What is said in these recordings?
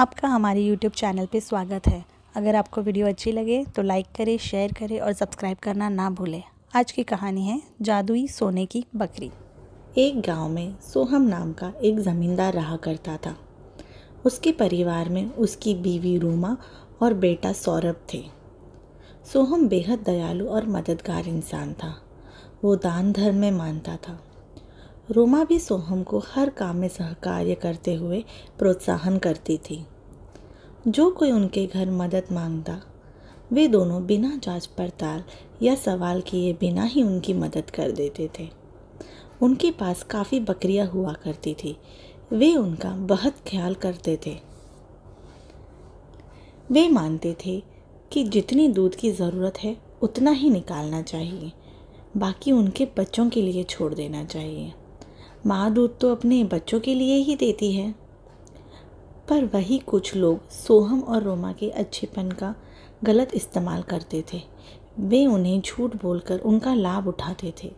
आपका हमारे YouTube channel पे स्वागत है अगर आपको वीडियो अच्छी लगे तो लाइक करें शेयर करें और सब्सक्राइब करना ना भूलें आज की कहानी है जादुई सोने की बकरी एक गांव में सोहम नाम का एक ज़मींदार रहा करता था उसके परिवार में उसकी बीवी रूमा और बेटा सौरभ थे सोहम बेहद दयालु और मददगार इंसान था वो दान धर्म में मानता था रोमा भी सोहम को हर काम में सहकार्य करते हुए प्रोत्साहन करती थी जो कोई उनके घर मदद मांगता वे दोनों बिना जांच पड़ताल या सवाल किए बिना ही उनकी मदद कर देते थे उनके पास काफ़ी बकरियां हुआ करती थी वे उनका बहुत ख्याल करते थे वे मानते थे कि जितनी दूध की ज़रूरत है उतना ही निकालना चाहिए बाकी उनके बच्चों के लिए छोड़ देना चाहिए माँ दूध तो अपने बच्चों के लिए ही देती है पर वही कुछ लोग सोहम और रोमा के अच्छेपन का गलत इस्तेमाल करते थे वे उन्हें झूठ बोलकर उनका लाभ उठाते थे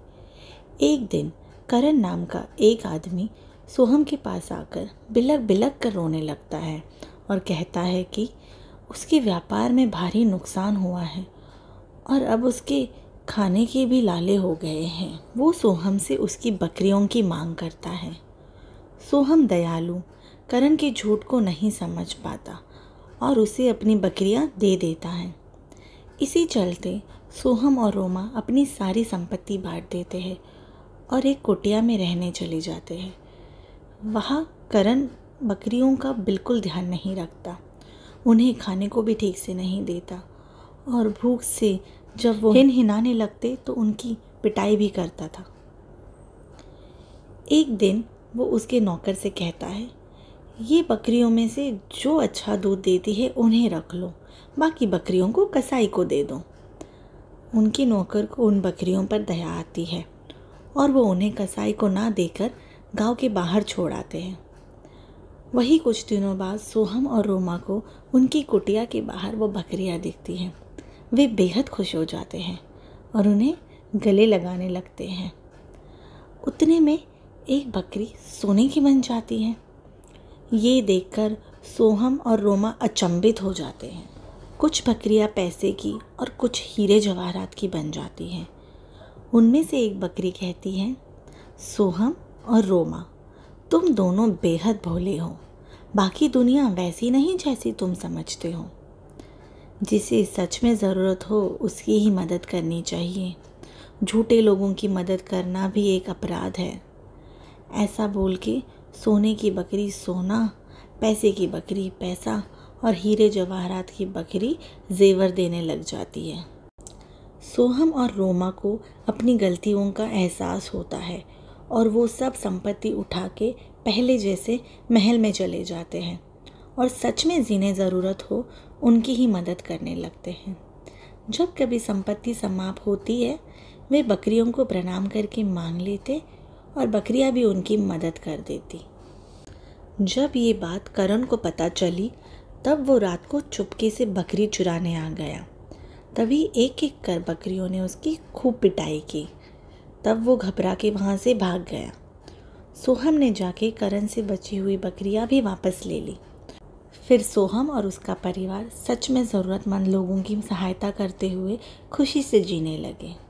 एक दिन करण नाम का एक आदमी सोहम के पास आकर बिलक बिलक कर रोने लगता है और कहता है कि उसके व्यापार में भारी नुकसान हुआ है और अब उसके खाने के भी लाले हो गए हैं वो सोहम से उसकी बकरियों की मांग करता है सोहम दयालु करण के झूठ को नहीं समझ पाता और उसे अपनी बकरियां दे देता है इसी चलते सोहम और रोमा अपनी सारी संपत्ति बांट देते हैं और एक कुटिया में रहने चले जाते हैं वहाँ करण बकरियों का बिल्कुल ध्यान नहीं रखता उन्हें खाने को भी ठीक से नहीं देता और भूख से जब वो हिन हिनाने लगते तो उनकी पिटाई भी करता था एक दिन वो उसके नौकर से कहता है ये बकरियों में से जो अच्छा दूध देती है उन्हें रख लो बाकी बकरियों को कसाई को दे दो उनके नौकर को उन बकरियों पर दया आती है और वो उन्हें कसाई को ना देकर गांव के बाहर छोड़ आते हैं वही कुछ दिनों बाद सोहम और रोमा को उनकी कुटिया के बाहर वो बकरियां दिखती हैं वे बेहद खुश हो जाते हैं और उन्हें गले लगाने लगते हैं उतने में एक बकरी सोने की बन जाती है ये देखकर सोहम और रोमा अचंभित हो जाते हैं कुछ बकरियां पैसे की और कुछ हीरे जवाहरात की बन जाती हैं उनमें से एक बकरी कहती है सोहम और रोमा तुम दोनों बेहद भोले हो बाकी दुनिया वैसी नहीं जैसी तुम समझते हो जिसे सच में ज़रूरत हो उसकी ही मदद करनी चाहिए झूठे लोगों की मदद करना भी एक अपराध है ऐसा बोल के सोने की बकरी सोना पैसे की बकरी पैसा और हीरे जवाहरात की बकरी जेवर देने लग जाती है सोहम और रोमा को अपनी गलतियों का एहसास होता है और वो सब संपत्ति उठा के पहले जैसे महल में चले जाते हैं और सच में जिन्हें ज़रूरत हो उनकी ही मदद करने लगते हैं जब कभी संपत्ति समाप्त होती है वे बकरियों को प्रणाम करके मांग लेते और बकरियां भी उनकी मदद कर देती जब ये बात करण को पता चली तब वो रात को चुपके से बकरी चुराने आ गया तभी एक एक कर बकरियों ने उसकी खूब पिटाई की तब वो घबरा के वहाँ से भाग गया सोहम ने जाके करण से बची हुई बकरियाँ भी वापस ले ली फिर सोहम और उसका परिवार सच में ज़रूरतमंद लोगों की सहायता करते हुए खुशी से जीने लगे